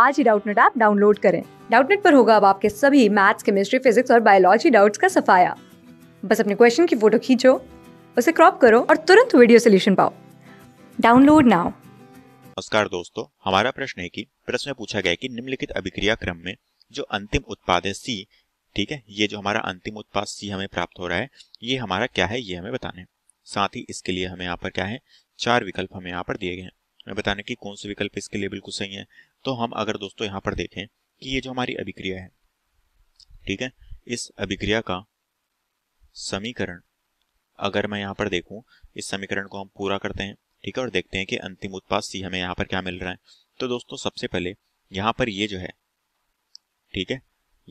आज ही Doubtnut app download करें डाउटनेट पर होगा अब आपके सभी मैथ्स केमिस्ट्री फिजिक्स और बायोलॉजी डाउट्स का सफाया बस अपने क्वेश्चन की फोटो खींचो उसे क्रॉप करो और तुरंत वीडियो सोल्यूशन पाओ डाउनलोड नाउ नमस्कार दोस्तों हमारा प्रश्न है कि प्रश्न में पूछा गया है कि निम्नलिखित अभिक्रिया क्रम में जो अंतिम उत्पाद है सी ठीक है ये जो हमारा अंतिम उत्पाद सी हमें प्राप्त हो रहा है ये हमारा क्या है ये हमें बताने साथ ही इसके लिए हमें यहाँ पर क्या है चार विकल्प हमें यहाँ पर दिए गए हैं में बताना कि कौन से विकल्प इसके लिए बिल्कुल सही है तो हम अगर दोस्तों यहाँ पर देखें कि ये जो हमारी अभिक्रिया है ठीक है इस अभिक्रिया का समीकरण अगर मैं यहाँ पर देखूं इस समीकरण को हम पूरा करते हैं ठीक है और देखते हैं कि अंतिम उत्पाद सी हमें यहाँ पर क्या मिल रहा है तो दोस्तों सबसे पहले यहाँ पर ये जो है ठीक है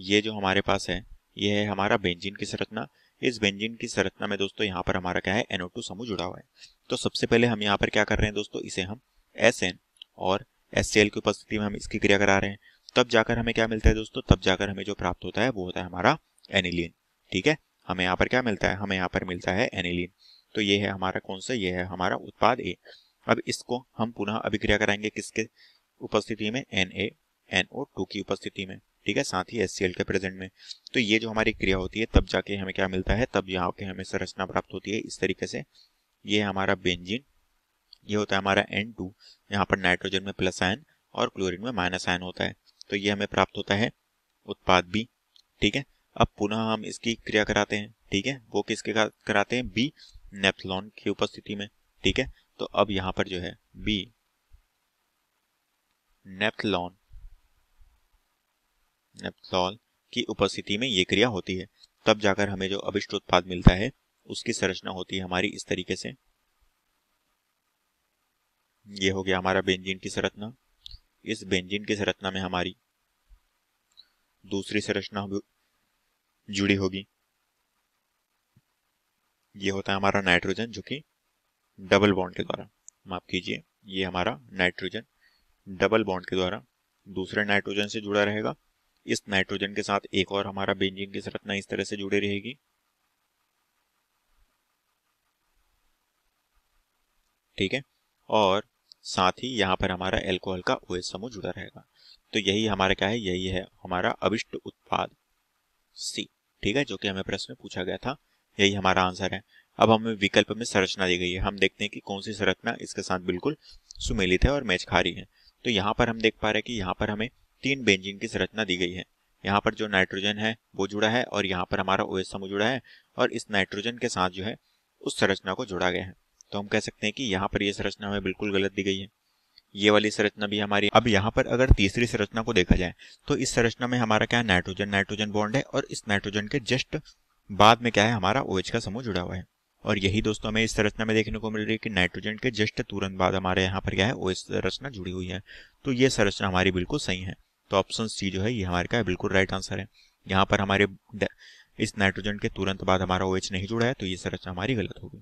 ये जो हमारे पास है ये है हमारा बेंजिन की संरचना इस बेंजिन की संरचना में दोस्तों यहाँ पर हमारा क्या है एनओ समूह जुड़ा हुआ है तो सबसे पहले हम यहाँ पर क्या कर रहे हैं दोस्तों इसे हम एस एन और एस सी एल की उपस्थिति में हम इसकी क्रिया करा रहे हैं तब जाकर हमें क्या मिलता है दोस्तों तब जाकर हमें जो प्राप्त होता है वो होता है हमारा एनिलियन ठीक है हमें यहाँ पर क्या मिलता है हमें यहाँ पर मिलता है एनिलियन तो ये है हमारा कौन सा ये है हमारा उत्पाद ए अब इसको हम पुनः अभिक्रिया कराएंगे किसके उपस्थिति में N A N O two की उपस्थिति में ठीक है साथ ही एस के प्रेजेंट में तो ये जो हमारी क्रिया होती है तब जाके हमें क्या मिलता है तब यहाँ के हमें संरचना प्राप्त होती है इस तरीके से ये हमारा बेंजिन ये होता है हमारा एन टू यहाँ पर नाइट्रोजन में प्लस आयन और क्लोरीन में माइनस आयन होता है तो ये हमें प्राप्त होता है उत्पाद बी ठीक है अब पुनः हम इसकी क्रिया कराते हैं ठीक है वो किसके कराते हैं बी नेप्थलॉन की उपस्थिति में ठीक है तो अब यहाँ पर जो है बी नेप्थलॉन नेप्थलॉन की उपस्थिति में ये क्रिया होती है तब जाकर हमें जो अभिष्ट उत्पाद मिलता है उसकी संरचना होती है हमारी इस तरीके से ये हो गया हमारा बेंजीन की संरचना इस बेंजीन की संरचना में हमारी दूसरी संरचना जुड़ी होगी ये होता है हमारा नाइट्रोजन जो कि डबल बॉन्ड के द्वारा माफ कीजिए ये हमारा नाइट्रोजन डबल बॉन्ड के द्वारा दूसरे नाइट्रोजन से जुड़ा रहेगा इस नाइट्रोजन के साथ एक और हमारा बेंजीन की संरचना इस तरह से जुड़ी रहेगी ठीक है और साथ ही यहाँ पर हमारा एल्कोहल का ओ समूह जुड़ा रहेगा तो यही हमारा क्या है यही है हमारा अविष्ट उत्पाद सी ठीक है जो कि हमें प्रश्न में पूछा गया था यही हमारा आंसर है अब हमें विकल्प में संरचना दी गई है हम देखते हैं कि कौन सी संरचना इसके साथ बिल्कुल सुमेलित है और मैच खा रही है तो यहाँ पर हम देख पा रहे हैं कि यहाँ पर हमें तीन बेंजिन की संरचना दी गई है यहाँ पर जो नाइट्रोजन है वो जुड़ा है और यहाँ पर हमारा ओ समूह जुड़ा है और इस नाइट्रोजन के साथ जो है उस संरचना को जोड़ा गया है तो हम कह सकते हैं कि यहाँ पर यह संरचना हमें बिल्कुल गलत दी गई है ये वाली संरचना भी हमारी अब यहाँ पर अगर तीसरी संरचना को देखा जाए तो इस संरचना में हमारा क्या है नाइट्रोजन नाइट्रोजन बॉन्ड है और इस नाइट्रोजन के जस्ट बाद में क्या है हमारा ओएच का समूह जुड़ा हुआ है और यही दोस्तों हमें इस संरचना में देखने को मिल रही है कि नाइट्रोजन के जस्ट तुरंत बाद हमारे यहाँ पर क्या है ओएच संरचना जुड़ी हुई है तो ये संरचना हमारी बिल्कुल सही है तो ऑप्शन सी जो है ये हमारे का बिल्कुल राइट आंसर है यहाँ पर हमारे इस नाइट्रोजन के तुरंत बाद हमारा ओएच नहीं जुड़ा है तो ये संरचना हमारी गलत होगी